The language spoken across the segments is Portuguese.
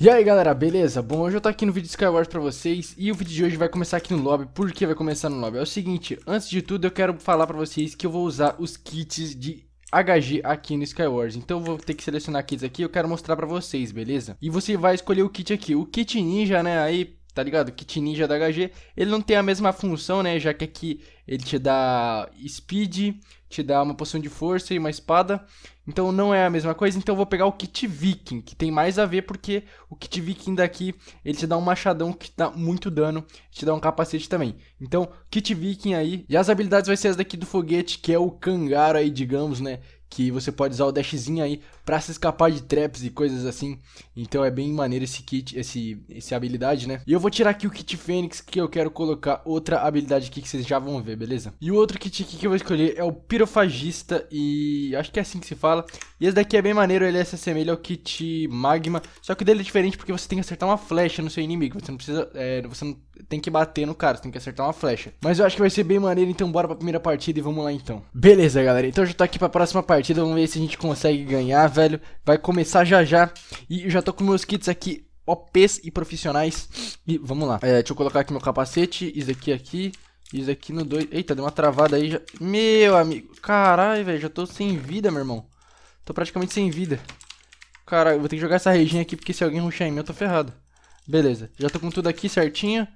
E aí galera, beleza? Bom, hoje eu tô aqui no vídeo de Skywars pra vocês e o vídeo de hoje vai começar aqui no lobby. Por que vai começar no lobby? É o seguinte, antes de tudo eu quero falar pra vocês que eu vou usar os kits de HG aqui no Skywars. Então eu vou ter que selecionar kits aqui, eu quero mostrar pra vocês, beleza? E você vai escolher o kit aqui. O kit ninja, né, aí tá ligado? Kit Ninja da HG. Ele não tem a mesma função, né? Já que aqui ele te dá speed, te dá uma poção de força e uma espada. Então não é a mesma coisa. Então eu vou pegar o Kit Viking, que tem mais a ver porque o Kit Viking daqui, ele te dá um machadão que dá muito dano, te dá um capacete também. Então, Kit Viking aí. E as habilidades vai ser as daqui do foguete, que é o Kangara aí, digamos, né? que você pode usar o dashzinho aí para se escapar de traps e coisas assim. Então é bem maneiro esse kit, esse, essa habilidade, né? E eu vou tirar aqui o kit Fênix, que eu quero colocar outra habilidade aqui que vocês já vão ver, beleza? E o outro kit aqui que eu vou escolher é o Pirofagista e acho que é assim que se fala. E esse daqui é bem maneiro, ele é se assemelha ao kit Magma, só que dele é diferente porque você tem que acertar uma flecha no seu inimigo, você não precisa, é, você não tem que bater no cara, você tem que acertar uma flecha. Mas eu acho que vai ser bem maneiro, então bora pra primeira partida e vamos lá então. Beleza, galera. Então já tô aqui pra próxima partida, vamos ver se a gente consegue ganhar, velho. Vai começar já já. E eu já tô com meus kits aqui OPs e profissionais. E vamos lá. É, deixa eu colocar aqui meu capacete. Isso aqui aqui. Isso aqui no 2. Eita, deu uma travada aí. Já... Meu amigo. Caralho, velho. Já tô sem vida, meu irmão. Tô praticamente sem vida. Caralho, vou ter que jogar essa reginha aqui porque se alguém ruxar em mim eu tô ferrado. Beleza. Já tô com tudo aqui certinho.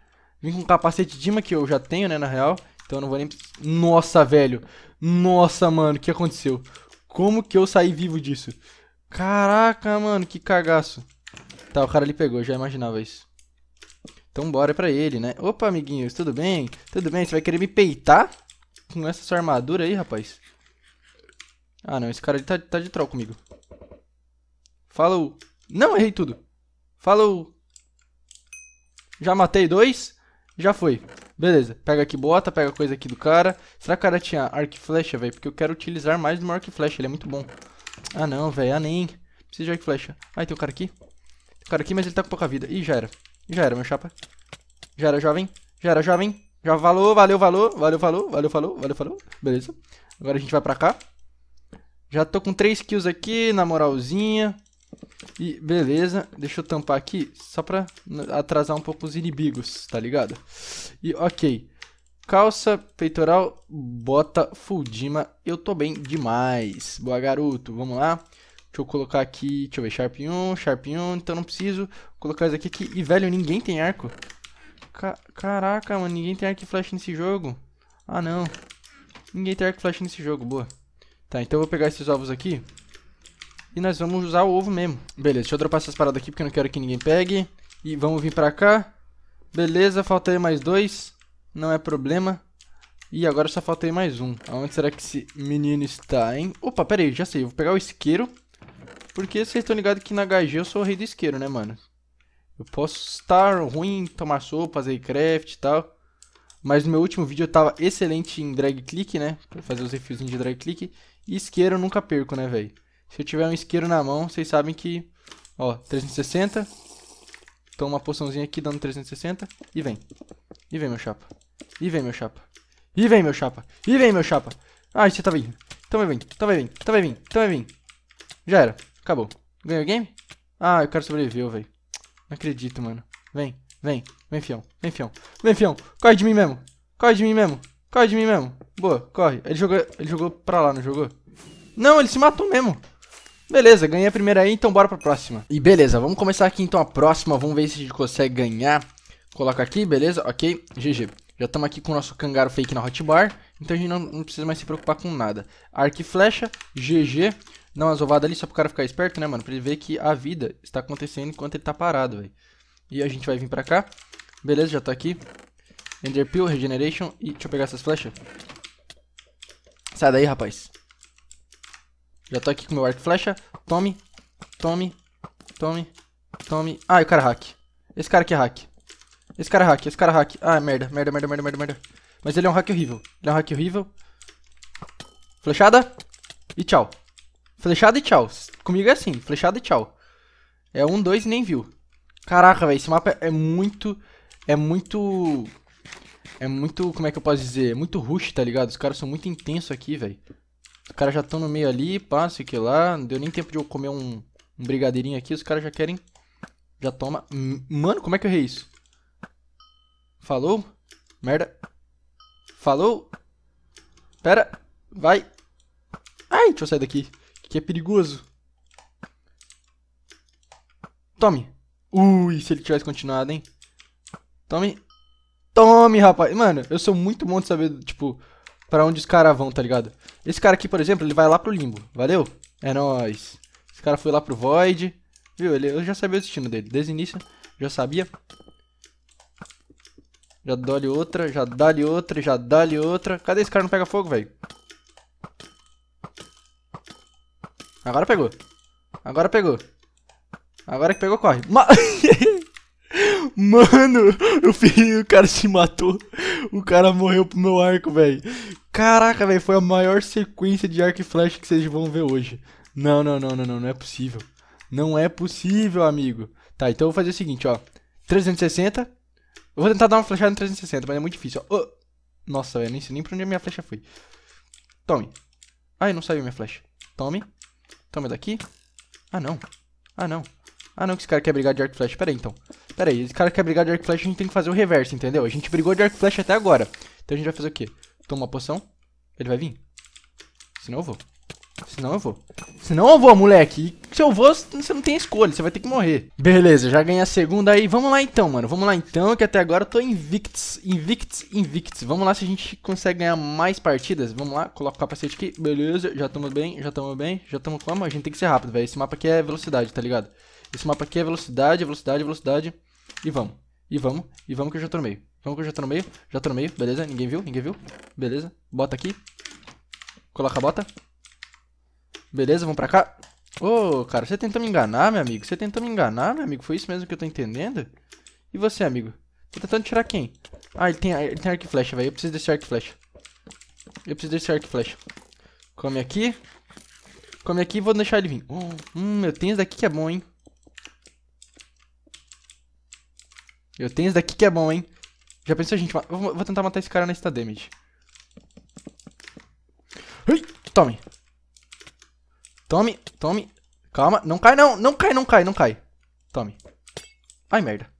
Vim com um capacete Dima que eu já tenho, né, na real. Então eu não vou nem... Nossa, velho. Nossa, mano, o que aconteceu? Como que eu saí vivo disso? Caraca, mano, que cagaço. Tá, o cara ali pegou, já imaginava isso. Então bora pra ele, né? Opa, amiguinhos, tudo bem? Tudo bem? Você vai querer me peitar? Com essa sua armadura aí, rapaz? Ah, não, esse cara ali tá, tá de troll comigo. Falou. Não, errei tudo. Falou. Já matei dois. Já foi. Beleza, pega aqui, bota, pega coisa aqui do cara. Será que o cara tinha arco e flecha, velho? Porque eu quero utilizar mais do meu arco e flecha, ele é muito bom. Ah não, velho, ah nem. Preciso de arco e flecha. Ah, tem um cara aqui. Tem um cara aqui, mas ele tá com pouca vida. Ih, já era. Já era, meu chapa. Já era, jovem. Já era, jovem. Já falou, valeu, falou. valeu, falou. valeu, valeu, valeu, valeu. Beleza. Agora a gente vai pra cá. Já tô com 3 kills aqui, na moralzinha. E beleza, deixa eu tampar aqui só pra atrasar um pouco os inimigos, tá ligado? E ok, calça, peitoral, bota, fuldima, eu tô bem demais. Boa garoto, vamos lá. Deixa eu colocar aqui, deixa eu ver, Sharp 1, Sharp 1, então não preciso colocar isso aqui, aqui. E velho, ninguém tem arco. Ca caraca, mano, ninguém tem arco e flash nesse jogo. Ah não, ninguém tem arco e flash nesse jogo, boa. Tá, então eu vou pegar esses ovos aqui. E nós vamos usar o ovo mesmo. Beleza, deixa eu dropar essas paradas aqui porque eu não quero que ninguém pegue. E vamos vir pra cá. Beleza, falta aí mais dois. Não é problema. E agora só falta aí mais um. Aonde será que esse menino está, hein? Opa, pera aí, já sei. Eu vou pegar o isqueiro. Porque vocês estão ligados que na HG eu sou o rei do isqueiro, né, mano? Eu posso estar ruim em tomar sopa, fazer craft e tal. Mas no meu último vídeo eu tava excelente em drag click, né? Pra fazer os refilzinhos de drag click. E isqueiro eu nunca perco, né, velho? Se eu tiver um isqueiro na mão, vocês sabem que... Ó, 360. Toma uma poçãozinha aqui, dando 360. E vem. E vem, meu chapa. E vem, meu chapa. E vem, meu chapa. E vem, meu chapa. Ai, você tá vindo. Então vai vir, então vai vindo então vai vir, então vai Já era. Acabou. Ganhou o game? Ah, eu quero sobreviver, velho. Não acredito, mano. Vem, vem, vem, fião, vem, fião, vem, fião. Corre de mim mesmo. Corre de mim mesmo. Corre de mim mesmo. Boa, corre. Ele jogou, ele jogou pra lá, não jogou? Não, ele se matou mesmo. Beleza, ganhei a primeira aí, então bora pra próxima. E beleza, vamos começar aqui então a próxima, vamos ver se a gente consegue ganhar. Coloca aqui, beleza, ok, GG. Já estamos aqui com o nosso Cangaro Fake na Hotbar, então a gente não, não precisa mais se preocupar com nada. Arco e flecha, GG. Dá uma ovadas ali só pro cara ficar esperto, né, mano? Pra ele ver que a vida está acontecendo enquanto ele tá parado, velho. E a gente vai vir pra cá. Beleza, já tá aqui. Enderpeel, Regeneration e... Deixa eu pegar essas flechas. Sai daí, rapaz. Já tô aqui com meu arco e flecha. Tome, tome, tome, tome. Ai, o cara é hack. Esse cara aqui é hack. Esse cara é hack, esse cara é hack. Ah, merda, merda, merda, merda, merda, merda. Mas ele é um hack horrível. Ele é um hack horrível. Flechada e tchau. Flechada e tchau. Comigo é assim, flechada e tchau. É um, dois e nem viu. Caraca, velho, esse mapa é muito... É muito... É muito... Como é que eu posso dizer? É muito rush, tá ligado? Os caras são muito intensos aqui, velho. Os caras já estão no meio ali, passe que lá. Não deu nem tempo de eu comer um, um brigadeirinho aqui. Os caras já querem. Já toma. Mano, como é que eu errei isso? Falou? Merda. Falou? Pera. Vai. Ai, deixa eu sair daqui. Que é perigoso. Tome. Ui, se ele tivesse continuado, hein? Tome. Tome, rapaz. Mano, eu sou muito bom de saber, tipo, pra onde os caras vão, tá ligado? Esse cara aqui, por exemplo, ele vai lá pro limbo, valeu? É nóis. Esse cara foi lá pro Void, viu? Ele, eu já sabia o destino dele, desde o início já sabia. Já dá-lhe outra, já dá-lhe outra, já dá-lhe outra. Cadê esse cara não pega fogo, velho? Agora pegou. Agora pegou. Agora que pegou, corre. Ma Mano, eu fiz, o cara se matou. O cara morreu pro meu arco, velho. Caraca, velho, foi a maior sequência de arco e flecha que vocês vão ver hoje. Não, não, não, não, não, não é possível. Não é possível, amigo. Tá, então eu vou fazer o seguinte, ó. 360. Eu vou tentar dar uma flechada no 360, mas é muito difícil, ó. Oh. Nossa, velho, nem sei nem pra onde a minha flecha foi. Tome. Ai, não saiu minha flecha. Tome. Tome daqui. Ah, não. Ah, não. Ah, não, que esse cara quer brigar de arco e flecha. Pera aí, então. Pera aí, esse cara quer brigar de arco flecha, a gente tem que fazer o reverso, entendeu? A gente brigou de arco flecha até agora. Então a gente vai fazer o quê? Toma uma poção. Ele vai vir? não, eu vou. se não eu vou. se não eu vou, moleque. E se eu vou, você não tem escolha. Você vai ter que morrer. Beleza, já ganhei a segunda aí. Vamos lá então, mano. Vamos lá então, que até agora eu tô invicts. Invicts, invicts. Vamos lá se a gente consegue ganhar mais partidas. Vamos lá, coloca o capacete aqui. Beleza, já tamo bem, já tamo bem. Já tamo com a A gente tem que ser rápido, velho. Esse mapa aqui é velocidade, tá ligado? Esse mapa aqui é velocidade, velocidade, velocidade. E vamos. E vamos. E vamos que eu já tô no meio. Vamos que eu já tô no meio. Já tô no meio. Beleza. Ninguém viu. Ninguém viu. Beleza. Bota aqui. Coloca a bota. Beleza. Vamos pra cá. Ô, oh, cara. Você tentou me enganar, meu amigo. Você tentou me enganar, meu amigo. Foi isso mesmo que eu tô entendendo? E você, amigo? Tô tá tentando tirar quem? Ah, ele tem, ele tem arco e flecha, velho. Eu preciso desse arco e flecha. Eu preciso desse arco e flecha. Come aqui. Come aqui e vou deixar ele vir. Oh, hum, eu tenho esse daqui que é bom, hein. Eu tenho esse daqui que é bom, hein? Já pensou a gente... Vou, tentar matar esse cara na damage. Ui, tome. Tome, tome. Calma, não cai não, não cai, não cai, não cai. Tome. Ai, merda.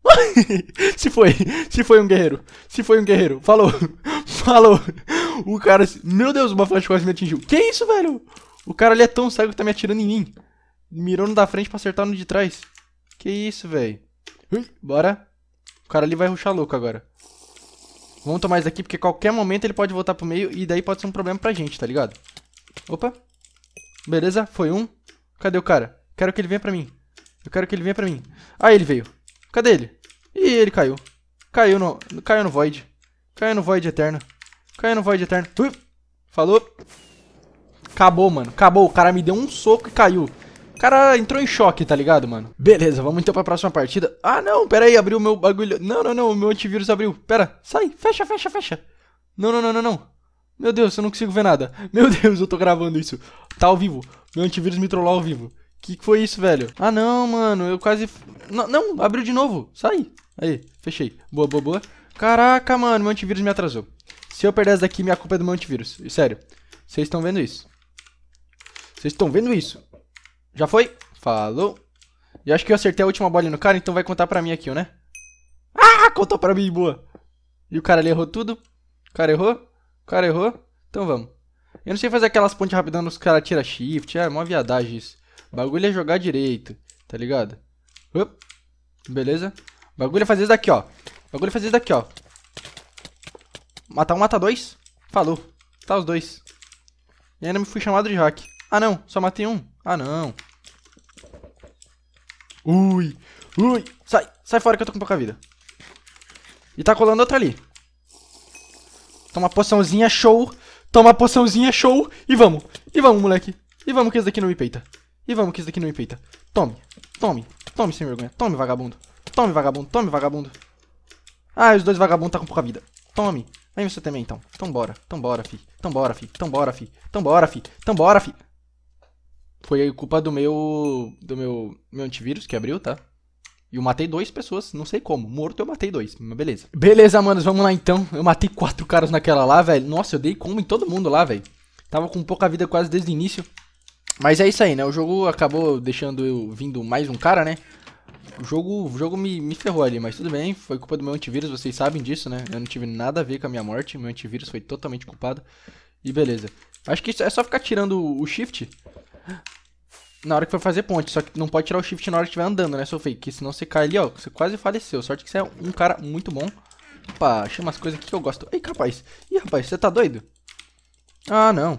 se foi, se foi um guerreiro. Se foi um guerreiro. Falou, falou. O cara... Meu Deus, uma flash quase me atingiu. Que isso, velho? O cara ali é tão cego que tá me atirando em mim. Mirou no da frente pra acertar no de trás. Que isso, velho. Bora cara ali vai ruxar louco agora. Vamos tomar isso daqui, porque qualquer momento ele pode voltar pro meio e daí pode ser um problema pra gente, tá ligado? Opa. Beleza, foi um. Cadê o cara? Quero que ele venha pra mim. Eu quero que ele venha pra mim. Ah, ele veio. Cadê ele? Ih, ele caiu. Caiu no, caiu no Void. Caiu no Void Eterno. Caiu no Void Eterno. Ui, falou. Acabou, mano. Acabou. O cara me deu um soco e caiu. O cara entrou em choque, tá ligado, mano? Beleza, vamos então pra próxima partida. Ah, não, pera aí, abriu o meu bagulho. Não, não, não, o meu antivírus abriu. Pera, sai, fecha, fecha, fecha. Não, não, não, não, não. Meu Deus, eu não consigo ver nada. Meu Deus, eu tô gravando isso. Tá ao vivo. Meu antivírus me trollou ao vivo. Que que foi isso, velho? Ah, não, mano, eu quase... Não, não, abriu de novo. Sai. Aí, fechei. Boa, boa, boa. Caraca, mano, meu antivírus me atrasou. Se eu perder essa daqui, minha culpa é do meu antivírus. Sério. Vocês estão vendo isso? Vocês estão vendo isso? Já foi? Falou. E acho que eu acertei a última bola no cara, então vai contar pra mim aqui, né? Ah, contou pra mim, boa. E o cara ali errou tudo. O cara errou. O cara errou. Então vamos. Eu não sei fazer aquelas pontes rapidão nos caras tira shift. Ah, é, uma viadagem isso. bagulho é jogar direito, tá ligado? Up. Beleza. bagulho é fazer isso daqui, ó. bagulho é fazer isso daqui, ó. Matar um, matar dois. Falou. Tá os dois. E ainda me fui chamado de hack. Ah não, só matei um. Ah, não. Ui. Ui. Sai. Sai fora que eu tô com pouca vida. E tá colando outra ali. Toma poçãozinha show. Toma poçãozinha show. E vamos. E vamos, moleque. E vamos que isso daqui não me peita. E vamos que isso daqui não me peita. Tome. Tome. Tome, sem vergonha. Tome, vagabundo. Tome, vagabundo. Tome, vagabundo. Ah, os dois vagabundos tá com pouca vida. Tome. Vem você também, então. Então bora. Então bora, fi. Então bora, fi. Então bora, fi. Então bora, fi. Então bora, fi. Então bora, fi. Foi culpa do meu. do meu. meu antivírus que abriu, tá? E eu matei dois pessoas, não sei como. Morto eu matei dois, mas beleza. Beleza, manos, vamos lá então. Eu matei quatro caras naquela lá, velho. Nossa, eu dei combo em todo mundo lá, velho. Tava com pouca vida quase desde o início. Mas é isso aí, né? O jogo acabou deixando eu vindo mais um cara, né? O jogo, o jogo me, me ferrou ali, mas tudo bem. Foi culpa do meu antivírus, vocês sabem disso, né? Eu não tive nada a ver com a minha morte. Meu antivírus foi totalmente culpado. E beleza. Acho que é só ficar tirando o shift na hora que for fazer ponte. Só que não pode tirar o shift na hora que estiver andando, né, seu fake? Porque senão você cai ali, ó. Você quase faleceu. Sorte que você é um cara muito bom. Opa, chama umas coisas aqui que eu gosto. Ei, rapaz. Ih, rapaz, você tá doido? Ah, não.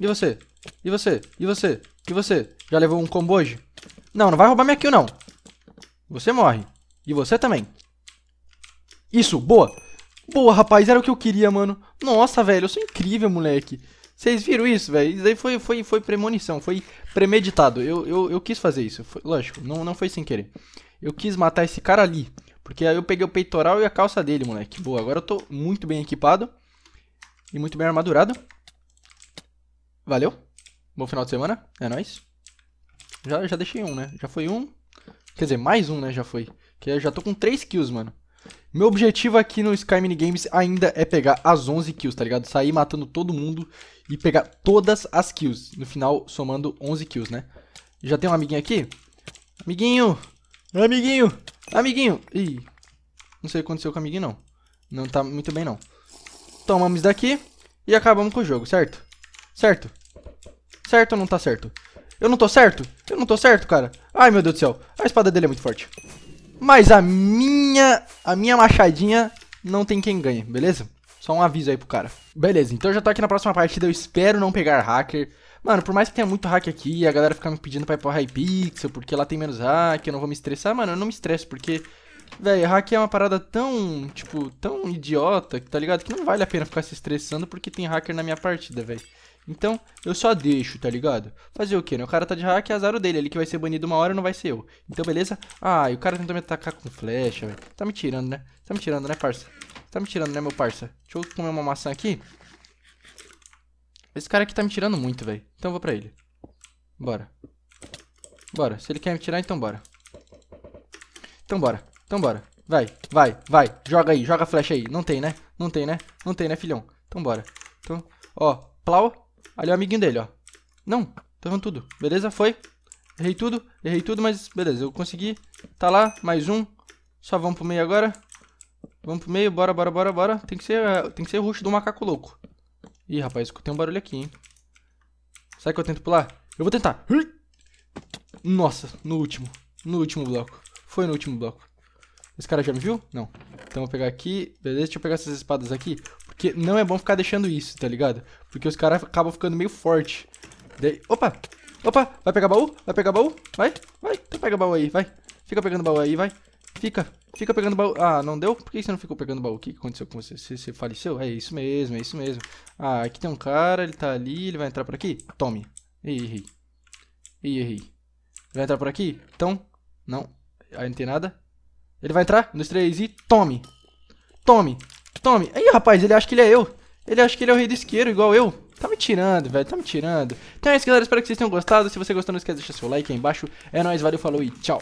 E você? E você? E você? E você? Já levou um combo hoje? Não, não vai roubar minha kill, não. Você morre. E você também. Isso, boa. Boa, rapaz. Era o que eu queria, mano. Nossa, velho. Eu sou incrível, moleque. Vocês viram isso, velho? Isso daí foi, foi, foi premonição, foi premeditado. Eu, eu, eu quis fazer isso, foi, lógico, não, não foi sem querer. Eu quis matar esse cara ali, porque aí eu peguei o peitoral e a calça dele, moleque. Boa, agora eu tô muito bem equipado e muito bem armadurado. Valeu, bom final de semana, é nóis. Já, já deixei um, né? Já foi um, quer dizer, mais um, né? Já foi. Que eu já tô com 3 kills, mano. Meu objetivo aqui no Sky Minigames ainda é pegar as 11 kills, tá ligado? Sair matando todo mundo e pegar todas as kills. No final, somando 11 kills, né? Já tem um amiguinho aqui? Amiguinho! Amiguinho! Amiguinho! Ih, não sei o que aconteceu com o amiguinho, não. Não tá muito bem, não. Tomamos daqui e acabamos com o jogo, certo? Certo? Certo ou não tá certo? Eu não tô certo? Eu não tô certo, cara? Ai, meu Deus do céu. A espada dele é muito forte. Mas a minha, a minha machadinha não tem quem ganhe, beleza? Só um aviso aí pro cara. Beleza, então eu já tô aqui na próxima partida, eu espero não pegar hacker. Mano, por mais que tenha muito hack aqui, a galera ficar me pedindo pra ir pro Hypixel, porque lá tem menos hack, eu não vou me estressar. Mano, eu não me estresso, porque, velho, hack é uma parada tão, tipo, tão idiota, tá ligado? Que não vale a pena ficar se estressando porque tem hacker na minha partida, velho. Então, eu só deixo, tá ligado? Fazer o quê, né? O cara tá de hack, é azar dele. Ele que vai ser banido uma hora não vai ser eu. Então, beleza? Ah, e o cara tentou me atacar com flecha, velho. Tá me tirando, né? Tá me tirando, né, parça? Tá me tirando, né, meu parça? Deixa eu comer uma maçã aqui. Esse cara aqui tá me tirando muito, velho. Então, eu vou pra ele. Bora. Bora. Se ele quer me tirar, então bora. Então, bora. Então, bora. Vai, vai, vai. Joga aí, joga a flecha aí. Não tem, né? Não tem, né? Não tem, né, filhão? Então, bora. Então, ó. Plau. Ali é o amiguinho dele, ó. Não, tô errando tudo. Beleza, foi. Errei tudo, errei tudo, mas beleza, eu consegui. Tá lá, mais um. Só vamos pro meio agora. Vamos pro meio, bora, bora, bora, bora. Tem que ser, é, tem que ser o rush do macaco louco. Ih, rapaz, escutei um barulho aqui, hein. Será que eu tento pular? Eu vou tentar. Nossa, no último. No último bloco. Foi no último bloco. Esse cara já me viu? Não. Então eu vou pegar aqui. Beleza, deixa eu pegar essas espadas aqui. Que não é bom ficar deixando isso, tá ligado? Porque os caras acabam ficando meio forte. Daí... Opa! Opa! Vai pegar baú? Vai pegar baú? Vai, vai. Então pega baú aí, vai. Fica pegando baú aí, vai. Fica. Fica pegando baú. Ah, não deu? Por que você não ficou pegando baú? O que aconteceu com você? Você, você faleceu? É isso mesmo, é isso mesmo. Ah, aqui tem um cara, ele tá ali, ele vai entrar por aqui? Tome. Ei, errei. Ei, errei. Vai entrar por aqui? Então, não. Aí não tem nada. Ele vai entrar? Um, dois, três e tome. Tome. Tome. Aí, rapaz, ele acha que ele é eu. Ele acha que ele é o rei do isqueiro, igual eu. Tá me tirando, velho. Tá me tirando. Então é isso, galera. Espero que vocês tenham gostado. Se você gostou, não esquece de deixar seu like aí embaixo. É nóis, valeu, falou e tchau.